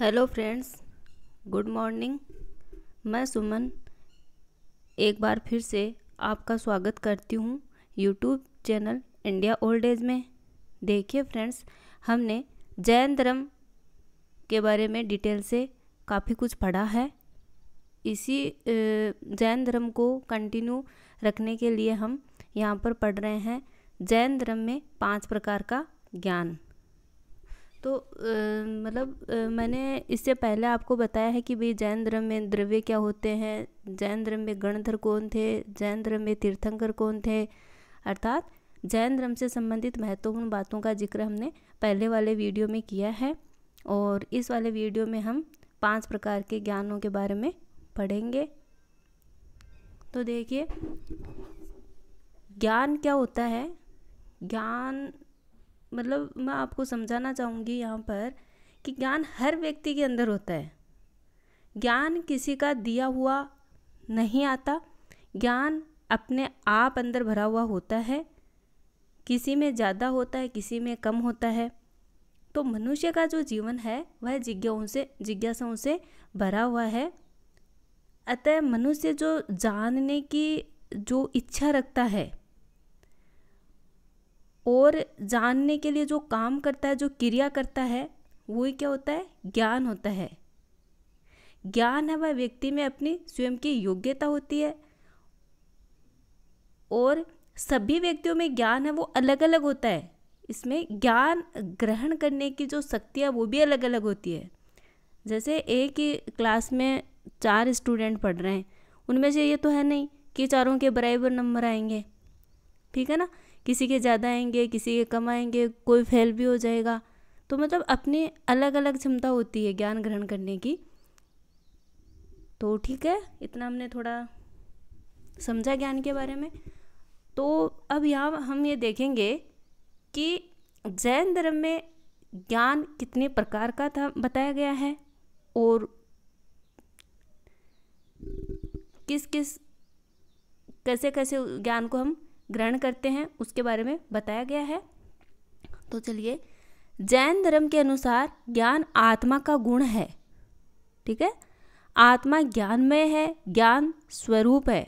hello friends good morning मैं सुमन एक बार फिर से आपका स्वागत करती हूँ YouTube channel India old age में देखिए फ्रेंड्स हमने जैन धर्म के बारे में डिटेल से काफ़ी कुछ पढ़ा है इसी जैन धर्म को कंटिन्यू रखने के लिए हम यहाँ पर पढ़ रहे हैं जैन धर्म में पांच प्रकार का ज्ञान तो मतलब मैंने इससे पहले आपको बताया है कि भाई जैन धर्म में द्रव्य क्या होते हैं जैन धर्म में गणधर कौन थे जैन धर्म में तीर्थंकर कौन थे अर्थात जैन धर्म से संबंधित महत्वपूर्ण बातों का जिक्र हमने पहले वाले वीडियो में किया है और इस वाले वीडियो में हम पांच प्रकार के ज्ञानों के बारे में पढ़ेंगे तो देखिए ज्ञान क्या होता है ज्ञान मतलब मैं आपको समझाना चाहूँगी यहाँ पर कि ज्ञान हर व्यक्ति के अंदर होता है ज्ञान किसी का दिया हुआ नहीं आता ज्ञान अपने आप अंदर भरा हुआ होता है किसी में ज़्यादा होता है किसी में कम होता है तो मनुष्य का जो जीवन है वह जिज्ञाओं से जिज्ञासाओं से भरा हुआ है अतः मनुष्य जो जानने की जो इच्छा रखता है और जानने के लिए जो काम करता है जो क्रिया करता है ही क्या होता है ज्ञान होता है ज्ञान है वह व्यक्ति में अपनी स्वयं की योग्यता होती है और सभी व्यक्तियों में ज्ञान है वो अलग अलग होता है इसमें ज्ञान ग्रहण करने की जो शक्ति है वो भी अलग अलग होती है जैसे एक ही क्लास में चार स्टूडेंट पढ़ रहे हैं उनमें से ये तो है नहीं कि चारों के बराबर नंबर आएंगे ठीक है ना किसी के ज़्यादा आएंगे किसी के कम आएंगे कोई फेल भी हो जाएगा तो मतलब अपनी अलग अलग क्षमता होती है ज्ञान ग्रहण करने की तो ठीक है इतना हमने थोड़ा समझा ज्ञान के बारे में तो अब यहाँ हम ये देखेंगे कि जैन धर्म में ज्ञान कितने प्रकार का था बताया गया है और किस किस कैसे कैसे ज्ञान को हम ग्रहण करते हैं उसके बारे में बताया गया है तो चलिए जैन धर्म के अनुसार ज्ञान आत्मा का गुण है ठीक है आत्मा ज्ञानमय है ज्ञान स्वरूप है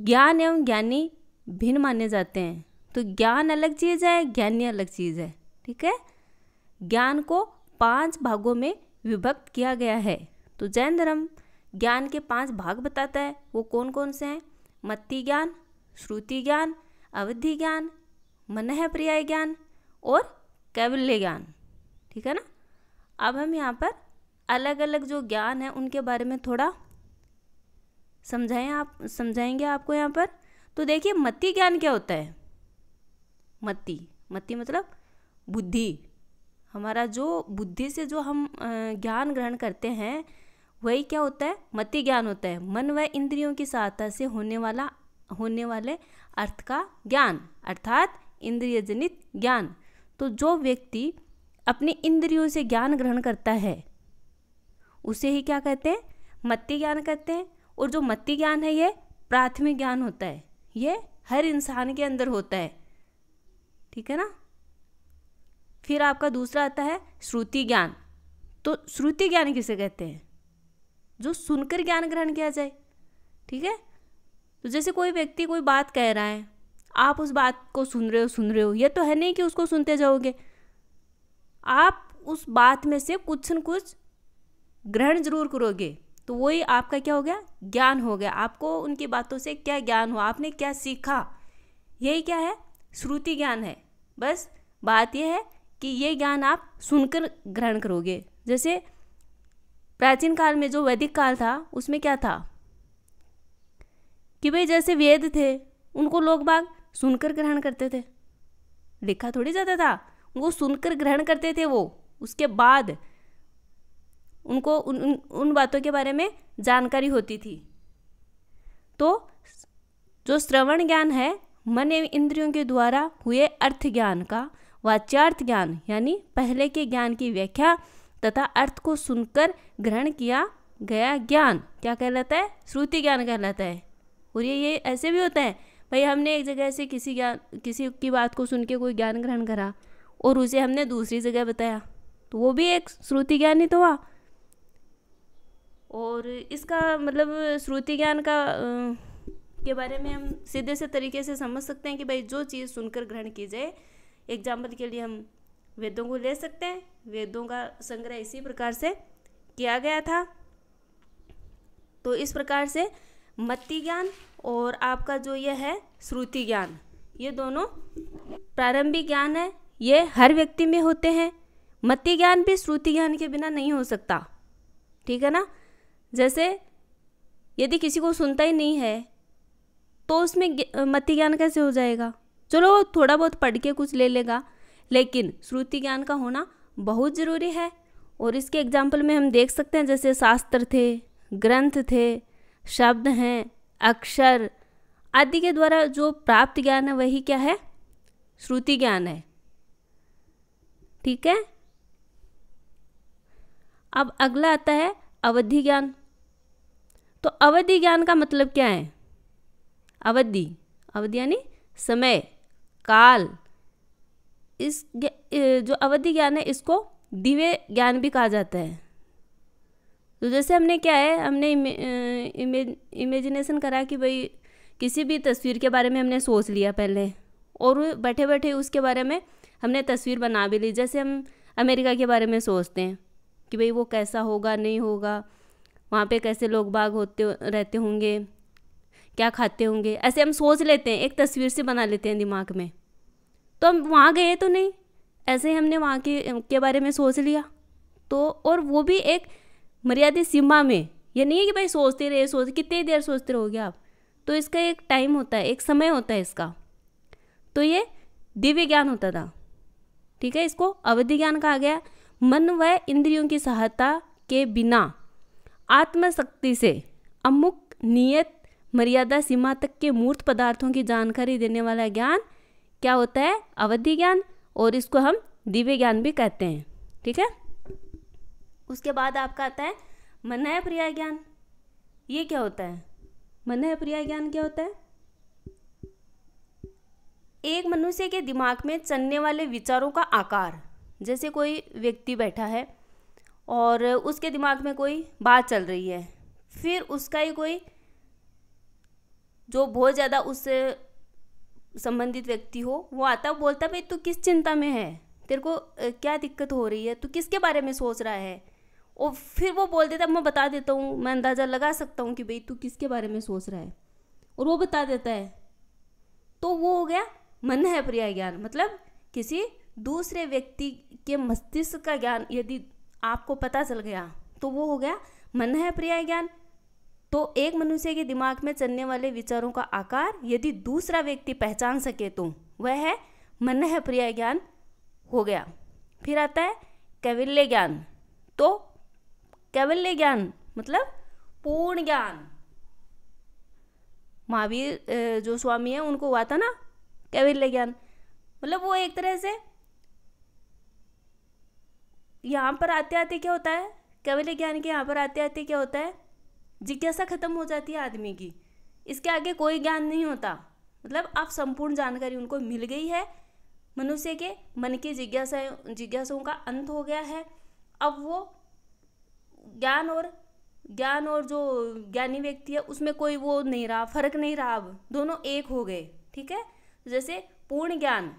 ज्ञान एवं ज्ञानी भिन्न माने जाते हैं तो ज्ञान अलग चीज़ है ज्ञानी अलग चीज़ है ठीक है ज्ञान को पांच भागों में विभक्त किया गया है तो जैन धर्म ज्ञान के पांच भाग बताता है वो कौन कौन से हैं मत्ती ज्ञान श्रुति ज्ञान अवधि ज्ञान मन प्रिय ज्ञान और कैबल्य ज्ञान ठीक है ना अब हम यहाँ पर अलग अलग जो ज्ञान है उनके बारे में थोड़ा समझाएं आप समझाएंगे आपको यहाँ पर तो देखिए मति ज्ञान क्या होता है मति मत्ती मतलब बुद्धि हमारा जो बुद्धि से जो हम ज्ञान ग्रहण करते हैं वही क्या होता है मति ज्ञान होता है मन व इंद्रियों की सहायता से होने वाला होने वाले अर्थ का ज्ञान अर्थात इंद्रिय जनित ज्ञान तो जो व्यक्ति अपने इंद्रियों से ज्ञान ग्रहण करता है उसे ही क्या कहते हैं मत्ती ज्ञान कहते हैं और जो मत्ती ज्ञान है ये प्राथमिक ज्ञान होता है ये हर इंसान के अंदर होता है ठीक है ना फिर आपका दूसरा आता है श्रुति ज्ञान तो श्रुति ज्ञान किसे कहते हैं जो सुनकर ज्ञान ग्रहण किया जाए ठीक है तो जैसे कोई व्यक्ति कोई बात कह रहा है आप उस बात को सुन रहे हो सुन रहे हो ये तो है नहीं कि उसको सुनते जाओगे आप उस बात में से कुछ न कुछ ग्रहण जरूर करोगे तो वही आपका क्या हो गया ज्ञान हो गया आपको उनकी बातों से क्या ज्ञान हुआ आपने क्या सीखा यही क्या है श्रुति ज्ञान है बस बात यह है कि ये ज्ञान आप सुनकर ग्रहण करोगे जैसे प्राचीन काल में जो वैदिक काल था उसमें क्या था कि भाई जैसे वेद थे उनको लोग बाग सुनकर ग्रहण करते थे लिखा थोड़ी जाता था वो सुनकर ग्रहण करते थे वो उसके बाद उनको उन उन, बातों के बारे में जानकारी होती थी तो जो श्रवण ज्ञान है मन एवं इंद्रियों के द्वारा हुए अर्थ ज्ञान का वाच्यार्थ ज्ञान यानी पहले के ज्ञान की व्याख्या तथा अर्थ को सुनकर ग्रहण किया गया ज्ञान क्या कहलाता है श्रुति ज्ञान कहलाता है और ये ये ऐसे भी होता है भाई हमने एक जगह से किसी ज्ञान किसी की बात को सुन के कोई ज्ञान ग्रहण करा और उसे हमने दूसरी जगह बताया तो वो भी एक श्रुति ज्ञान ही तो हुआ और इसका मतलब श्रुति ज्ञान का के बारे में हम सीधे से तरीके से समझ सकते हैं कि भाई जो चीज़ सुनकर ग्रहण की जाए एग्जाम्पल के लिए हम वेदों को ले सकते हैं वेदों का संग्रह इसी प्रकार से किया गया था तो इस प्रकार से मत्ती ज्ञान और आपका जो यह है श्रुति ज्ञान ये दोनों प्रारंभिक ज्ञान है ये हर व्यक्ति में होते हैं मत्ती ज्ञान भी श्रुति ज्ञान के बिना नहीं हो सकता ठीक है ना जैसे यदि किसी को सुनता ही नहीं है तो उसमें मति ज्ञान कैसे हो जाएगा चलो वो थोड़ा बहुत पढ़ के कुछ ले लेगा लेकिन श्रुति ज्ञान का होना बहुत ज़रूरी है और इसके एग्जाम्पल में हम देख सकते हैं जैसे शास्त्र थे ग्रंथ थे शब्द हैं अक्षर आदि के द्वारा जो प्राप्त ज्ञान है वही क्या है श्रुति ज्ञान है ठीक है अब अगला आता है अवधि ज्ञान तो अवधि ज्ञान का मतलब क्या है अवधि अवधि यानी समय काल इस जो अवधि ज्ञान है इसको दिव्य ज्ञान भी कहा जाता है तो जैसे हमने क्या है हमने इमे, इमेजिनेशन करा कि भाई किसी भी तस्वीर के बारे में हमने सोच लिया पहले और बैठे बैठे उसके बारे में हमने तस्वीर बना भी ली जैसे हम अमेरिका के बारे में सोचते हैं कि भाई वो कैसा होगा नहीं होगा वहाँ पे कैसे लोग बाग होते रहते होंगे क्या खाते होंगे ऐसे हम सोच लेते हैं एक तस्वीर से बना लेते हैं दिमाग में तो हम वहाँ गए तो नहीं ऐसे हमने वहाँ के के बारे में सोच लिया तो और वो भी एक मर्यादित सीमा में ये नहीं है कि भाई सोचते रहे सोच कितनी देर सोचते रहोगे आप तो इसका एक टाइम होता है एक समय होता है इसका तो ये दिव्य ज्ञान होता था ठीक है इसको अवधि ज्ञान कहा गया मन व इंद्रियों की सहायता के बिना आत्मशक्ति से अमुक नियत मर्यादा सीमा तक के मूर्त पदार्थों की जानकारी देने वाला ज्ञान क्या होता है अवधि ज्ञान और इसको हम दिव्य ज्ञान भी कहते हैं ठीक है उसके बाद आपका आता है मनय प्रिया ज्ञान ये क्या होता है मनय प्रिया ज्ञान क्या होता है एक मनुष्य के दिमाग में चलने वाले विचारों का आकार जैसे कोई व्यक्ति बैठा है और उसके दिमाग में कोई बात चल रही है फिर उसका ही कोई जो बहुत ज़्यादा उससे संबंधित व्यक्ति हो वो आता है बोलता भाई तू किस चिंता में है तेरे को क्या दिक्कत हो रही है तू किसके बारे में सोच रहा है और फिर वो बोल देता मैं बता देता हूँ मैं अंदाज़ा लगा सकता हूँ कि भाई तू किसके बारे में सोच रहा है और वो बता देता है तो वो हो गया मन है प्रिय ज्ञान मतलब किसी दूसरे व्यक्ति के मस्तिष्क का ज्ञान यदि आपको पता चल गया तो वो हो गया मन है प्रिय ज्ञान तो एक मनुष्य के दिमाग में चलने वाले विचारों का आकार यदि दूसरा व्यक्ति पहचान सके तो वह है मन है प्रिय ज्ञान हो गया फिर आता है कैविल्य ज्ञान तो कैवल्य ज्ञान मतलब पूर्ण ज्ञान महावीर जो स्वामी है उनको हुआ था ना कैवल्य ज्ञान मतलब वो एक तरह से यहाँ पर आते आते क्या होता है कैवल्य ज्ञान के यहाँ पर आते आते क्या होता है जिज्ञासा खत्म हो जाती है आदमी की इसके आगे कोई ज्ञान नहीं होता मतलब आप संपूर्ण जानकारी उनको मिल गई है मनुष्य के मन की जिज्ञासा जिज्ञासाओं का अंत हो गया है अब वो ज्ञान और ज्ञान और जो ज्ञानी व्यक्ति है उसमें कोई वो नहीं रहा फर्क नहीं रहा अब दोनों एक हो गए ठीक है तो जैसे पूर्ण ज्ञान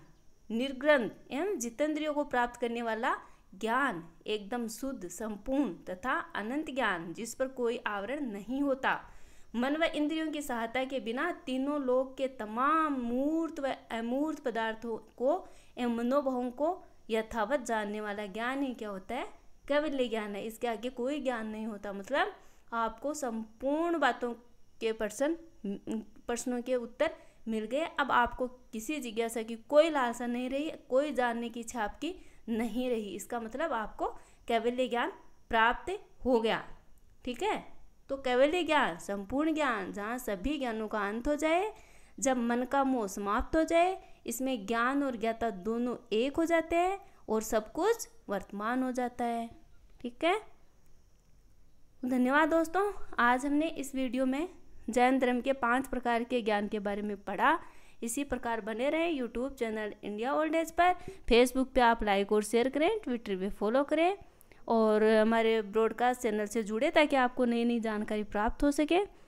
निर्ग्रंथ एवं जितेंद्रियों को प्राप्त करने वाला ज्ञान एकदम शुद्ध संपूर्ण तथा अनंत ज्ञान जिस पर कोई आवरण नहीं होता मन व इंद्रियों की सहायता के बिना तीनों लोक के तमाम मूर्त व अमूर्त पदार्थों को एवं मनोभावों को यथावत जानने वाला ज्ञान ही क्या होता है कैवल्य ज्ञान है इसके आगे कोई ज्ञान नहीं होता मतलब आपको संपूर्ण बातों के प्रश्न प्रश्नों के उत्तर मिल गए अब आपको किसी जिज्ञासा की कोई लालसा नहीं रही कोई जानने की इच्छा आपकी नहीं रही इसका मतलब आपको कैवल्य ज्ञान प्राप्त हो गया ठीक है तो कैवल्य ज्ञान संपूर्ण ज्ञान जहाँ सभी ज्ञानों का अंत हो जाए जब मन का मोह समाप्त हो जाए इसमें ज्ञान और ज्ञाता दोनों एक हो जाते हैं और सब कुछ वर्तमान हो जाता है ठीक है धन्यवाद दोस्तों आज हमने इस वीडियो में जैन धर्म के पांच प्रकार के ज्ञान के बारे में पढ़ा इसी प्रकार बने रहें YouTube channel India old age पर फेसबुक पे आप लाइक और शेयर करें ट्विटर पे फॉलो करें और हमारे ब्रॉडकास्ट चैनल से जुड़े ताकि आपको नई नई जानकारी प्राप्त हो सके